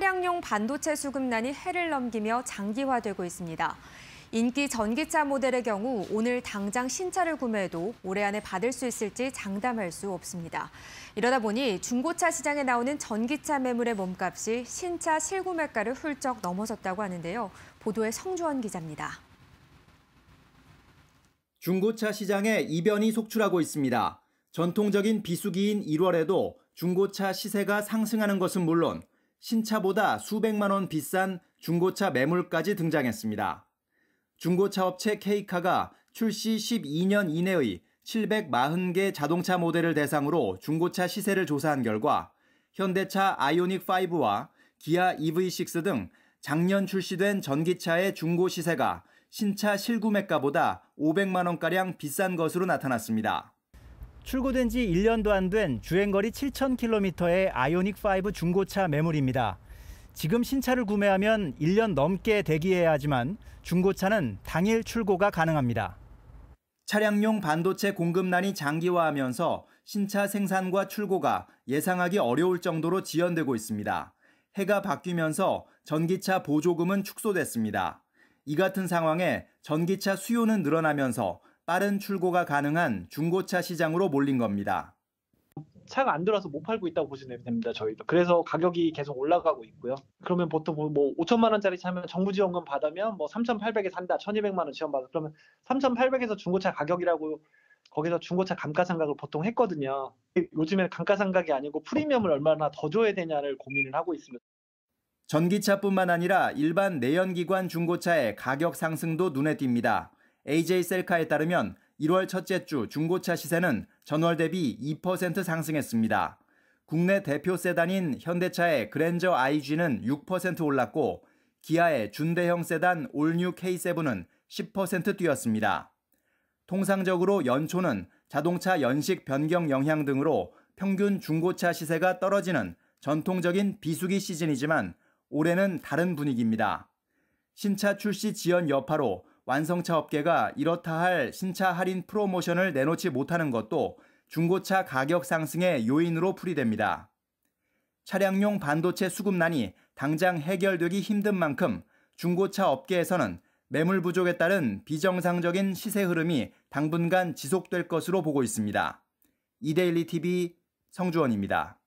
차량용 반도체 수급난이 해를 넘기며 장기화되고 있습니다. 인기 전기차 모델의 경우 오늘 당장 신차를 구매해도 올해 안에 받을 수 있을지 장담할 수 없습니다. 이러다 보니 중고차 시장에 나오는 전기차 매물의 몸값이 신차 실구매가를 훌쩍 넘어섰다고 하는데요. 보도에 성주원 기자입니다. 중고차 시장에 이변이 속출하고 있습니다. 전통적인 비수기인 1월에도 중고차 시세가 상승하는 것은 물론 신차보다 수백만 원 비싼 중고차 매물까지 등장했습니다. 중고차 업체 케이카가 출시 12년 이내의 740개 자동차 모델을 대상으로 중고차 시세를 조사한 결과 현대차 아이오닉 5와 기아 EV6 등 작년 출시된 전기차의 중고 시세가 신차 실구매가보다 500만 원가량 비싼 것으로 나타났습니다. 출고된 지 1년도 안 된 주행거리 7,000km의 아이오닉5 중고차 매물입니다. 지금 신차를 구매하면 1년 넘게 대기해야 하지만 중고차는 당일 출고가 가능합니다. 차량용 반도체 공급난이 장기화하면서 신차 생산과 출고가 예상하기 어려울 정도로 지연되고 있습니다. 해가 바뀌면서 전기차 보조금은 축소됐습니다. 이 같은 상황에 전기차 수요는 늘어나면서 빠른 출고가 가능한 중고차 시장으로 몰린 겁니다. 차가 안 들어와서 못 팔고 있다고 보시면 됩니다. 저희도. 그래서 가격이 계속 올라가고 있고요. 그러면 보통 뭐 5천만 뭐 원짜리 차면 정부 지원금 받으면 뭐 3,800에 산다. 1,200만 원 지원 받아. 그러면 3,800에서 중고차 가격이라고 거기서 중고차 감가상각을 보통 했거든요. 요즘에는 감가상각이 아니고 프리미엄을 얼마나 더 줘야 되냐를 고민을 하고 있습니다. 전기차뿐만 아니라 일반 내연기관 중고차의 가격 상승도 눈에 띕니다. AJ셀카에 따르면 1월 첫째 주 중고차 시세는 전월 대비 2% 상승했습니다. 국내 대표 세단인 현대차의 그랜저 IG는 6% 올랐고 기아의 준대형 세단 올뉴 K7은 10% 뛰었습니다. 통상적으로 연초는 자동차 연식 변경 영향 등으로 평균 중고차 시세가 떨어지는 전통적인 비수기 시즌이지만 올해는 다른 분위기입니다. 신차 출시 지연 여파로 완성차 업계가 이렇다 할 신차 할인 프로모션을 내놓지 못하는 것도 중고차 가격 상승의 요인으로 풀이됩니다. 차량용 반도체 수급난이 당장 해결되기 힘든 만큼 중고차 업계에서는 매물 부족에 따른 비정상적인 시세 흐름이 당분간 지속될 것으로 보고 있습니다. 이데일리 TV 성주원입니다.